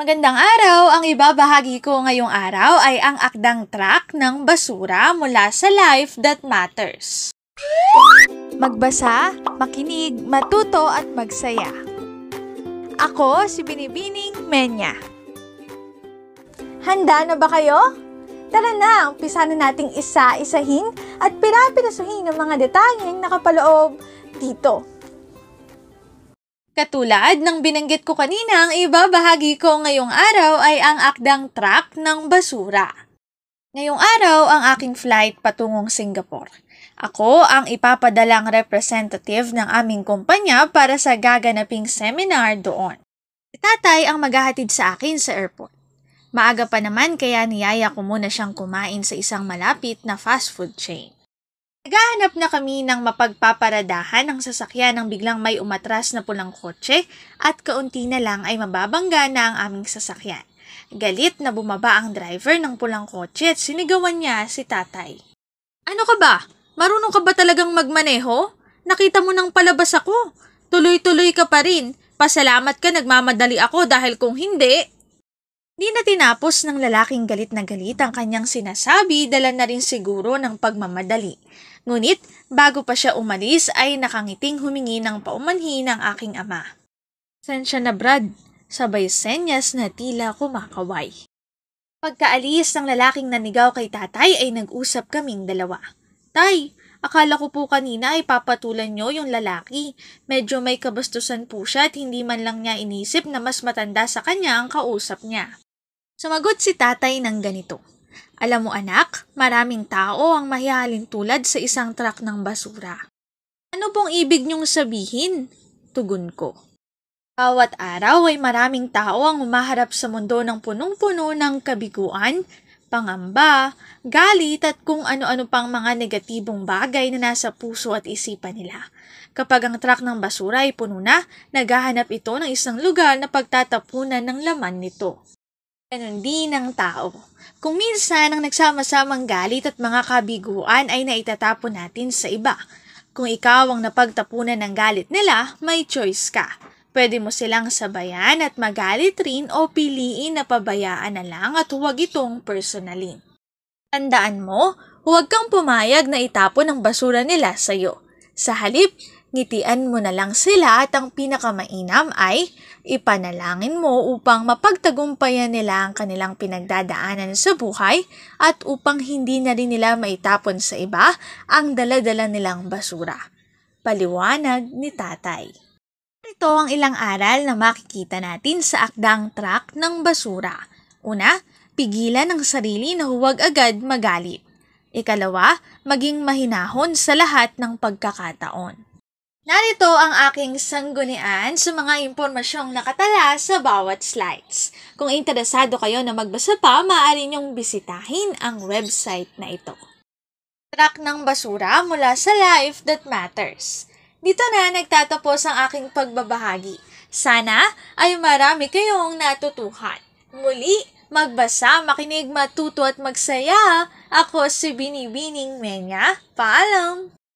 Magandang araw! Ang ibabahagi ko ngayong araw ay ang akdang track ng basura mula sa Life That Matters. Magbasa, makinig, matuto at magsaya. Ako si Binibining Menya. Handa na ba kayo? Tara na, umpisa na nating isa-isahin at pinapinasuhin ang mga detalyeng nakapaloob dito Katulad ng binanggit ko kanina, ang iba bahagi ko ngayong araw ay ang akdang truck ng basura. Ngayong araw ang aking flight patungong Singapore. Ako ang ipapadalang representative ng aming kumpanya para sa gaganaping seminar doon. Tatay ang maghahatid sa akin sa airport. Maaga pa naman kaya niyaya ko muna siyang kumain sa isang malapit na fast food chain. Nagahanap na kami ng mapagpaparadahan ng sasakyan nang biglang may umatras na pulang kotse at kaunti na lang ay mababangga na ang aming sasakyan. Galit na bumaba ang driver ng pulang kotse at sinigawan niya si tatay. Ano ka ba? Marunong ka ba talagang magmaneho? Nakita mo nang palabas ako. Tuloy-tuloy ka pa rin. Pasalamat ka nagmamadali ako dahil kung hindi, Di na tinapos ng lalaking galit na galit ang kanyang sinasabi dala na rin siguro ng pagmamadali. Ngunit bago pa siya umalis ay nakangiting humingi ng paumanhi ng aking ama. Sensya na Brad, sabay senyas na tila kumakaway. Pagkaalis ng lalaking nanigaw kay tatay ay nag-usap kaming dalawa. Tay, akala ko po kanina ay papatulan nyo yung lalaki. Medyo may kabastusan po siya at hindi man lang niya inisip na mas matanda sa kanya ang kausap niya. Sumagot si tatay ng ganito. Alam mo anak, maraming tao ang mahihalin tulad sa isang truck ng basura. Ano pong ibig niyong sabihin? Tugon ko. Bawat araw ay maraming tao ang humaharap sa mundo ng punong-puno ng kabiguan, pangamba, galit at kung ano-ano pang mga negatibong bagay na nasa puso at isipan nila. Kapag ang truck ng basura ay puno na, naghahanap ito ng isang lugar na pagtatapunan ng laman nito. Ganon din ng tao. Kung minsan ang nagsama-samang galit at mga kabiguan ay naitatapon natin sa iba. Kung ikaw ang napagtapunan ng galit nila, may choice ka. Pwede mo silang sabayan at magalit rin o piliin na pabayaan na lang at huwag itong personally. Tandaan mo, huwag kang pumayag na itapon ang basura nila sa iyo. Sa halip, ngitian mo na lang sila at ang pinakamainam ay ipanalangin mo upang mapagtagumpayan nila ang kanilang pinagdadaanan sa buhay at upang hindi na rin nila maitapon sa iba ang daladala nilang basura. Paliwanag ni Tatay. Ito ang ilang aral na makikita natin sa akdang track ng basura. Una, pigilan ang sarili na huwag agad magalit. Ikalawa, maging mahinahon sa lahat ng pagkakataon. Narito ang aking sanggunian sa mga impormasyong nakatala sa bawat slides. Kung interesado kayo na magbasa pa, maaari niyong bisitahin ang website na ito. Track ng basura mula sa Life That Matters. Dito na nagtatapos ang aking pagbabahagi. Sana ay marami kayong natutuhan. Muli, magbasa, makinig, matuto at magsaya. Ako si Binibining Menya. Paalam!